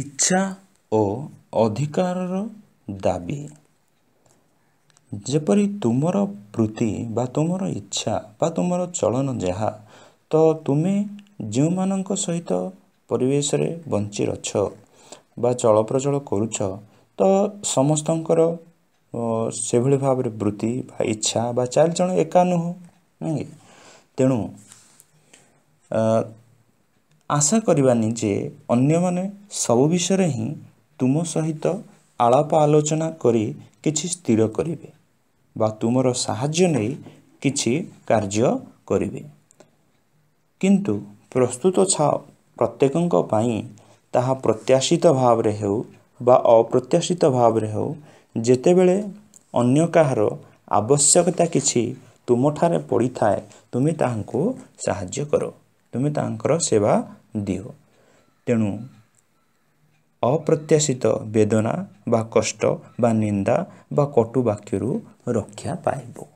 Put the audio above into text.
ଇଚ୍ଛା ଓ ଅଧିକାରର ଦାବି ଯେପରି ତୁମର ବୃତ୍ତି ବା ତୁମର ଇଚ୍ଛା ବା ତୁମର ଚଳନ ଯାହା ତ ତୁମେ ଯେଉଁମାନଙ୍କ ସହିତ ପରିବେଶରେ ବଞ୍ଚିରଛ ବା ଚଳପ୍ରଚଳ କରୁଛ ତ ସମସ୍ତଙ୍କର ସେଭଳି ଭାବରେ ବୃତ୍ତି ବା ଇଚ୍ଛା ବା ଚାରିଜଣ ଏକା ନୁହଁ ତେଣୁ ଆଶା କରିବାନି ଯେ ଅନ୍ୟମାନେ ସବୁ ବିଷୟରେ ହିଁ ତୁମ ସହିତ ଆଳାପ ଆଲୋଚନା କରି କିଛି ସ୍ଥିର କରିବେ ବା ତୁମର ସାହାଯ୍ୟ ନେଇ କିଛି କାର୍ଯ୍ୟ କରିବେ କିନ୍ତୁ ପ୍ରସ୍ତୁତ ଛାଅ ପ୍ରତ୍ୟେକଙ୍କ ପାଇଁ ତାହା ପ୍ରତ୍ୟାଶିତ ଭାବରେ ହେଉ ବା ଅପ୍ରତ୍ୟାଶିତ ଭାବରେ ହେଉ ଯେତେବେଳେ ଅନ୍ୟ କାହାର ଆବଶ୍ୟକତା କିଛି ତୁମଠାରେ ପଡ଼ିଥାଏ ତୁମେ ତାହାଙ୍କୁ ସାହାଯ୍ୟ କର ତୁମେ ତାଙ୍କର ସେବା ଦିଅ ତେଣୁ ଅପ୍ରତ୍ୟାଶିତ ବେଦନା ବା କଷ୍ଟ ବା ନିନ୍ଦା ବା କଟୁ ବାକ୍ୟରୁ ରକ୍ଷା ପାଇବ